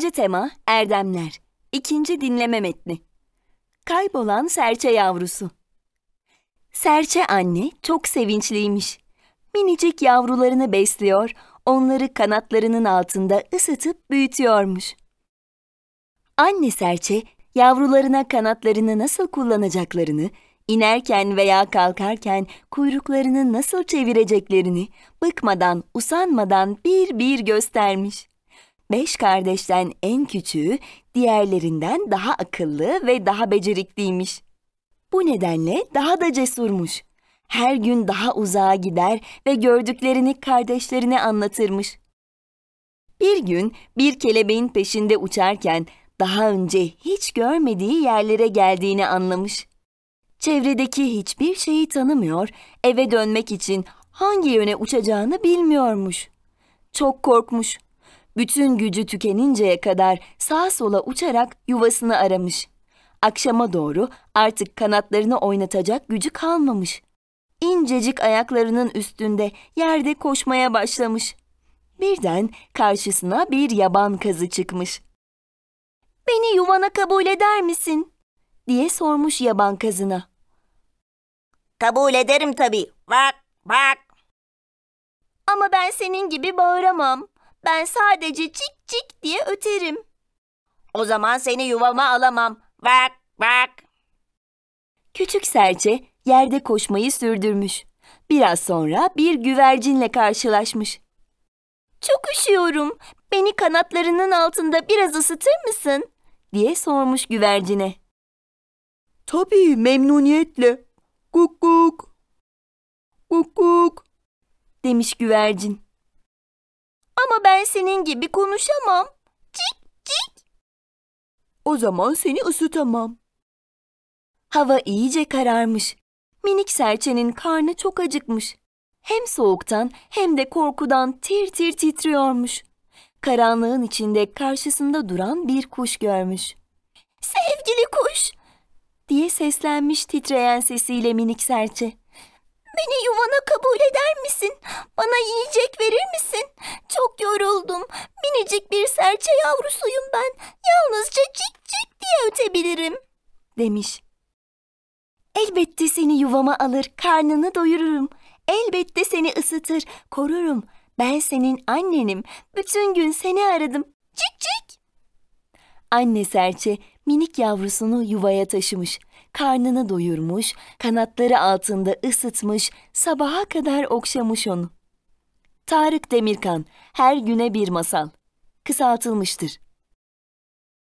Birinci tema Erdemler. İkinci dinleme metni. Kaybolan serçe yavrusu. Serçe anne çok sevinçliymiş. Minicik yavrularını besliyor, onları kanatlarının altında ısıtıp büyütüyormuş. Anne serçe yavrularına kanatlarını nasıl kullanacaklarını, inerken veya kalkarken kuyruklarını nasıl çevireceklerini bıkmadan, usanmadan bir bir göstermiş. Beş kardeşten en küçüğü diğerlerinden daha akıllı ve daha becerikliymiş. Bu nedenle daha da cesurmuş. Her gün daha uzağa gider ve gördüklerini kardeşlerine anlatırmış. Bir gün bir kelebeğin peşinde uçarken daha önce hiç görmediği yerlere geldiğini anlamış. Çevredeki hiçbir şeyi tanımıyor, eve dönmek için hangi yöne uçacağını bilmiyormuş. Çok korkmuş bütün gücü tükeninceye kadar sağa sola uçarak yuvasını aramış. Akşama doğru artık kanatlarını oynatacak gücü kalmamış. İncecik ayaklarının üstünde yerde koşmaya başlamış. Birden karşısına bir yaban kazı çıkmış. "Beni yuvana kabul eder misin?" diye sormuş yaban kazına. "Kabul ederim tabii. Bak, bak." "Ama ben senin gibi bağıramam. Ben sadece cik cik diye öterim. O zaman seni yuvama alamam. Bak bak. Küçük serçe yerde koşmayı sürdürmüş. Biraz sonra bir güvercinle karşılaşmış. Çok üşüyorum. Beni kanatlarının altında biraz ısıtır mısın? diye sormuş güvercine. Tabii memnuniyetle. Kuk kuk. Kuk kuk. demiş güvercin. Ama ben senin gibi konuşamam. Cik cik. O zaman seni ısıtamam. Hava iyice kararmış. Minik serçenin karnı çok acıkmış. Hem soğuktan hem de korkudan tir tir titriyormuş. Karanlığın içinde karşısında duran bir kuş görmüş. "Sevgili kuş!" diye seslenmiş titreyen sesiyle minik serçe. Beni yuvana kabul eder misin? Bana yiyecek verir misin? Çok yoruldum. Minicik bir serçe yavrusuyum ben. Yalnızca cik cik diye ötebilirim. Demiş. Elbette seni yuvama alır, karnını doyururum. Elbette seni ısıtır, korurum. Ben senin annenim. Bütün gün seni aradım. Cik cik. Anne serçe minik yavrusunu yuvaya taşımış karnını doyurmuş, kanatları altında ısıtmış, sabaha kadar okşamış onu. Tarık Demirkan, Her Güne Bir Masal. Kısaltılmıştır.